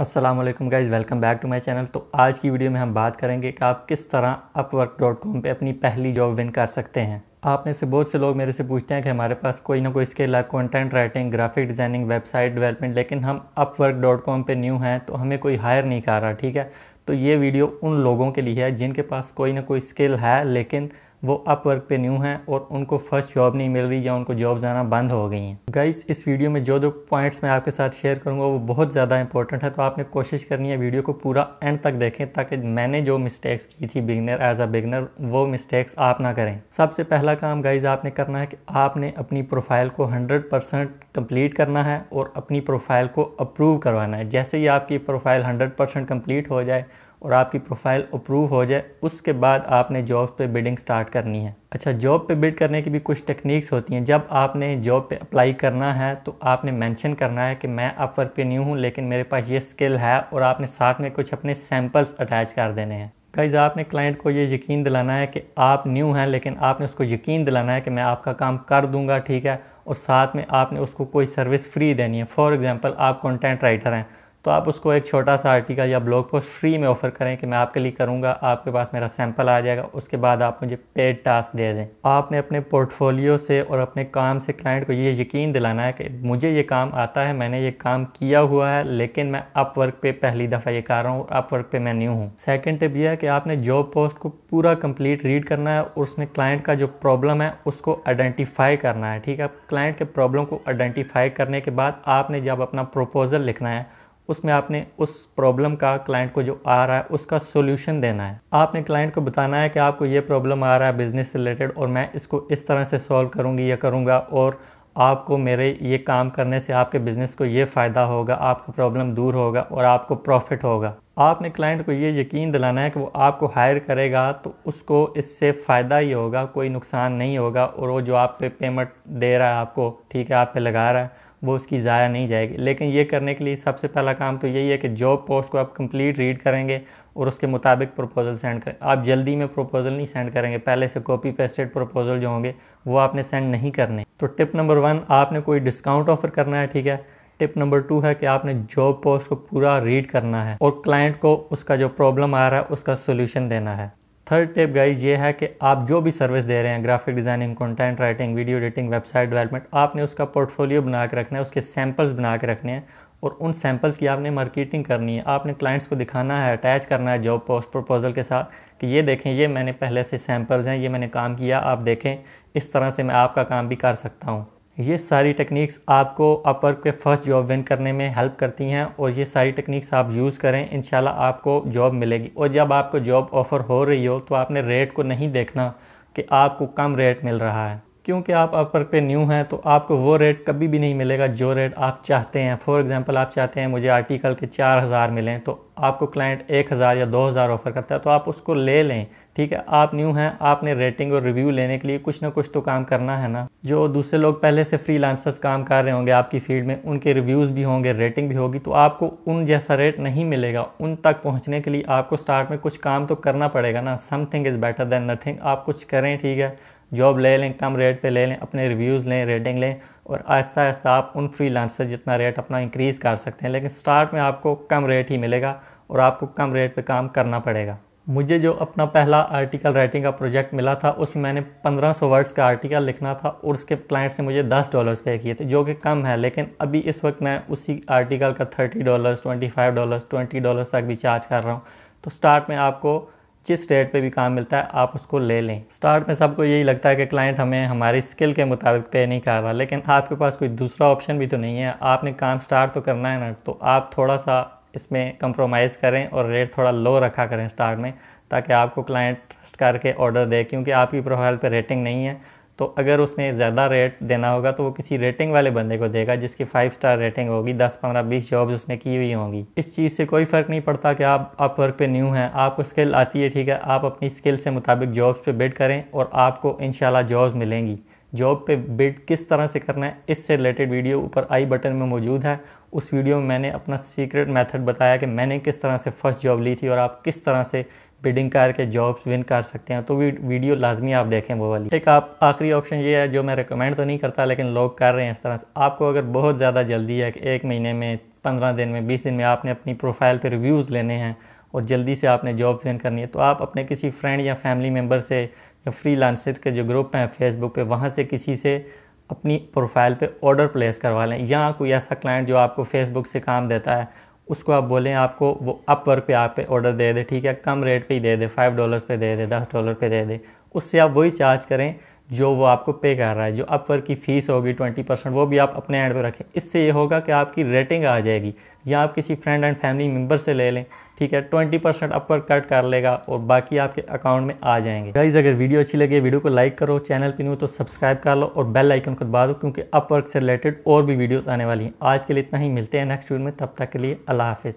Aslam guys welcome back to my channel तो आज की वीडियो में हम बात करेंगे कि आप किस तरह वर्क डॉट कॉम पर अपनी पहली जॉब विन कर सकते हैं आप में से बहुत से लोग मेरे से पूछते हैं कि हमारे पास कोई ना कोई स्किल है content writing graphic designing website development लेकिन हम वर्क डॉट कॉम पर न्यू हैं तो हमें कोई हायर नहीं कर रहा ठीक है तो ये वीडियो उन लोगों के लिए है जिनके पास कोई ना कोई स्किल है लेकिन वो अपवर्क पे न्यू हैं और उनको फर्स्ट जॉब नहीं मिल रही या उनको जॉब आना बंद हो गई हैं गाइस इस वीडियो में जो दो पॉइंट्स मैं आपके साथ शेयर करूंगा वो बहुत ज़्यादा इंपॉर्टेंट है तो आपने कोशिश करनी है वीडियो को पूरा एंड तक देखें ताकि मैंने जो मिस्टेक्स की थी बिगनर एज अ बिगनर वो मिस्टेक्स आप ना करें सबसे पहला काम गाइज आपने करना है कि आपने अपनी प्रोफाइल को हंड्रेड परसेंट कंप्लीट करना है और अपनी प्रोफाइल को अप्रूव करवाना है जैसे ही आपकी प्रोफाइल हंड्रेड परसेंट कंप्लीट हो जाए और आपकी प्रोफाइल अप्रूव हो जाए उसके बाद आपने जॉब पे बिडिंग स्टार्ट करनी है अच्छा जॉब पे बिड करने की भी कुछ टेक्निक्स होती हैं जब आपने जॉब पे अप्लाई करना है तो आपने मेंशन करना है कि मैं अपर पे न्यू हूँ लेकिन मेरे पास ये स्किल है और आपने साथ में कुछ अपने सैम्पल्स अटैच कर देने हैं गाइज आपने क्लाइंट को ये यकीन दिलाना है कि आप न्यू हैं लेकिन आपने उसको यकीन दिलाना है कि मैं आपका काम कर दूंगा ठीक है और साथ में आपने उसको कोई सर्विस फ्री देनी है फॉर एग्ज़ाम्पल आप कॉन्टेंट राइटर हैं तो आप उसको एक छोटा सा आर्टिकल या ब्लॉग पोस्ट फ्री में ऑफ़र करें कि मैं आपके लिए करूँगा आपके पास मेरा सैंपल आ जाएगा उसके बाद आप मुझे पेड टास्क दे दें आपने अपने पोर्टफोलियो से और अपने काम से क्लाइंट को ये यकीन दिलाना है कि मुझे ये काम आता है मैंने ये काम किया हुआ है लेकिन मैं अपवर्क पे पहली दफ़ा ये कर रहा हूँ अपवर्क पे मैं न्यू हूँ सेकेंड टिप यह है कि आपने जॉब पोस्ट को पूरा कंप्लीट रीड करना है और उसमें क्लाइंट का जो प्रॉब्लम है उसको आइडेंटिफाई करना है ठीक है क्लाइंट के प्रॉब्लम को आइडेंटिफाई करने के बाद आपने जब अपना प्रोपोजल लिखना है उसमें आपने उस प्रॉब्लम का क्लाइंट को जो आ रहा है उसका सोल्यूशन देना है आपने क्लाइंट को बताना है कि आपको ये प्रॉब्लम आ रहा है बिजनेस रिलेटेड और मैं इसको इस तरह से सॉल्व करूँगी या करूँगा और आपको मेरे ये काम करने से आपके बिज़नेस को ये फ़ायदा होगा आपका प्रॉब्लम दूर होगा और आपको प्रॉफिट होगा आपने क्लाइंट को ये यकीन दिलाना है कि वो आपको हायर करेगा तो उसको इससे फ़ायदा ही होगा कोई नुकसान नहीं होगा और वो जो आप पे पेमेंट दे रहा है आपको ठीक है आप पे लगा रहा है वो उसकी ज़ाया नहीं जाएगी लेकिन ये करने के लिए सबसे पहला काम तो यही है कि जॉब पोस्ट को आप कंप्लीट रीड करेंगे और उसके मुताबिक प्रपोज़ल सेंड करें आप जल्दी में प्रपोज़ल नहीं सेंड करेंगे पहले से कॉपी पेस्टेड प्रपोज़ल जो होंगे वो आपने सेंड नहीं करने तो टिप नंबर वन आपने कोई डिस्काउंट ऑफ़र करना है ठीक है टिप नंबर टू है कि आपने जॉब पोस्ट को पूरा रीड करना है और क्लाइंट को उसका जो प्रॉब्लम आ रहा है उसका सोल्यूशन देना है थर्ड टिप गाइज ये है कि आप जो भी सर्विस दे रहे हैं graphic designing content writing video editing website development आपने उसका पोर्टफोलियो बना के रखना है उसके सैम्पल्स बना के रखने हैं और उन सैम्पल्स की आपने मार्केटिंग करनी है आपने क्लाइंट्स को दिखाना है अटैच करना है जॉब पोस्ट प्रपोजल के साथ कि ये देखें ये मैंने पहले से सैम्पल्स हैं ये मैंने काम किया आप देखें इस तरह से मैं आपका काम भी कर सकता हूँ ये सारी टेक्निक्स आपको अपर के फर्स्ट जॉब विन करने में हेल्प करती हैं और ये सारी टेक्निक्स आप यूज़ करें इन आपको जॉब मिलेगी और जब आपको जॉब ऑफ़र हो रही हो तो आपने रेट को नहीं देखना कि आपको कम रेट मिल रहा है क्योंकि आप अपवर्क पे न्यू हैं तो आपको वो रेट कभी भी नहीं मिलेगा जो रेट आप चाहते हैं फॉर एग्जांपल आप चाहते हैं मुझे आर्टिकल के चार हज़ार मिलें तो आपको क्लाइंट एक हज़ार या दो हज़ार ऑफ़र करता है तो आप उसको ले लें ठीक है आप न्यू हैं आपने रेटिंग और रिव्यू लेने के लिए कुछ ना कुछ तो काम करना है ना जो दूसरे लोग पहले से फ्री काम कर रहे होंगे आपकी फील्ड में उनके रिव्यूज़ भी होंगे रेटिंग भी होगी तो आपको उन जैसा रेट नहीं मिलेगा उन तक पहुँचने के लिए आपको स्टार्ट में कुछ काम तो करना पड़ेगा ना something is better than nothing आप कुछ करें ठीक है जॉब ले लें कम रेट पे ले लें अपने रिव्यूज़ लें रेटिंग लें और आहिस्ता आहिस्ता आप उन फ्री लांसर जितना रेट अपना इंक्रीज़ कर सकते हैं लेकिन स्टार्ट में आपको कम रेट ही मिलेगा और आपको कम रेट पे काम करना पड़ेगा मुझे जो अपना पहला आर्टिकल राइटिंग का प्रोजेक्ट मिला था उसमें मैंने 1500 वर्ड्स का आर्टिकल लिखना था और उसके क्लाइंट से मुझे 10 डॉलर्स पे किए थे जो कि कम है लेकिन अभी इस वक्त मैं उसी आर्टिकल का 30 डॉलर्स 25 डॉलर्स 20 डॉलर्स तक भी चार्ज कर रहा हूँ तो स्टार्ट में आपको जिस रेट पे भी काम मिलता है आप उसको ले लें स्टार्ट में सबको यही लगता है कि क्लाइंट हमें हमारी स्किल के मुताबिक पे नहीं कर रहा लेकिन आपके पास कोई दूसरा ऑप्शन भी तो नहीं है आपने काम स्टार्ट तो करना है ना तो आप थोड़ा सा इसमें कंप्रोमाइज़ करें और रेट थोड़ा लो रखा करें स्टार्ट में ताकि आपको क्लाइंट ट्रस्ट करके ऑर्डर दे क्योंकि आपकी प्रोफाइल पर रेटिंग नहीं है तो अगर उसने ज़्यादा रेट देना होगा तो वो किसी रेटिंग वाले बंदे को देगा जिसकी फाइव स्टार रेटिंग होगी दस पंद्रह बीस जॉब्स उसने की हुई होंगी इस चीज़ से कोई फ़र्क नहीं पड़ता कि आप आप वर्क पे न्यू हैं आपको स्किल आती है ठीक है आप अपनी स्किल से मुताबिक जॉब्स पे बिड करें और आपको इन जॉब्स मिलेंगी जॉब पे बिड किस तरह से करना है इससे रिलेटेड वीडियो ऊपर आई बटन में मौजूद है उस वीडियो में मैंने अपना सीक्रेट मेथड बताया कि मैंने किस तरह से फर्स्ट जॉब ली थी और आप किस तरह से बिडिंग करके जॉब्स विन कर सकते हैं तो वीडियो लाजमी आप देखें वो वाली एक आप आखिरी ऑप्शन ये है जो मैं रिकमेंड तो नहीं करता लेकिन लोग कर रहे हैं इस तरह से आपको अगर बहुत ज़्यादा जल्दी है कि एक महीने में पंद्रह दिन में बीस दिन में आपने अपनी प्रोफाइल पर रिव्यूज़ लेने हैं और जल्दी से आपने जॉब विन करनी है तो आप अपने किसी फ्रेंड या फैमिली मेम्बर से या फ्री के जो ग्रुप हैं फेसबुक पर वहाँ से किसी से अपनी प्रोफाइल पे ऑर्डर प्लेस करवा लें या कोई ऐसा क्लाइंट जो आपको फेसबुक से काम देता है उसको आप बोलें आपको वो अप वर्क पर आप पे ऑर्डर दे दे ठीक है कम रेट पे ही दे दे फाइव डॉलर्स पे दे दे दस डॉलर पे दे दे उससे आप वही चार्ज करें जो वो आपको पे कर रहा है जो अप वर्क की फ़ीस होगी ट्वेंटी परसेंट वो भी आप अपने एंड पे रखें इससे ये होगा कि आपकी रेटिंग आ जाएगी या आप किसी फ्रेंड एंड फैमिली मेम्बर से ले लें ठीक है ट्वेंटी परसेंट अपर कट कर लेगा और बाकी आपके अकाउंट में आ जाएंगे गाइज अगर वीडियो अच्छी लगे वीडियो को लाइक करो चैनल पर नहीं हो तो सब्सक्राइब कर लो और बेल आइकन को दबा दो क्योंकि अपवर्क से रिलेटेड और भी वीडियोस आने वाली हैं आज के लिए इतना ही मिलते हैं नेक्स्ट वीडियो में तब तक के लिए अल्लाह हाफिज़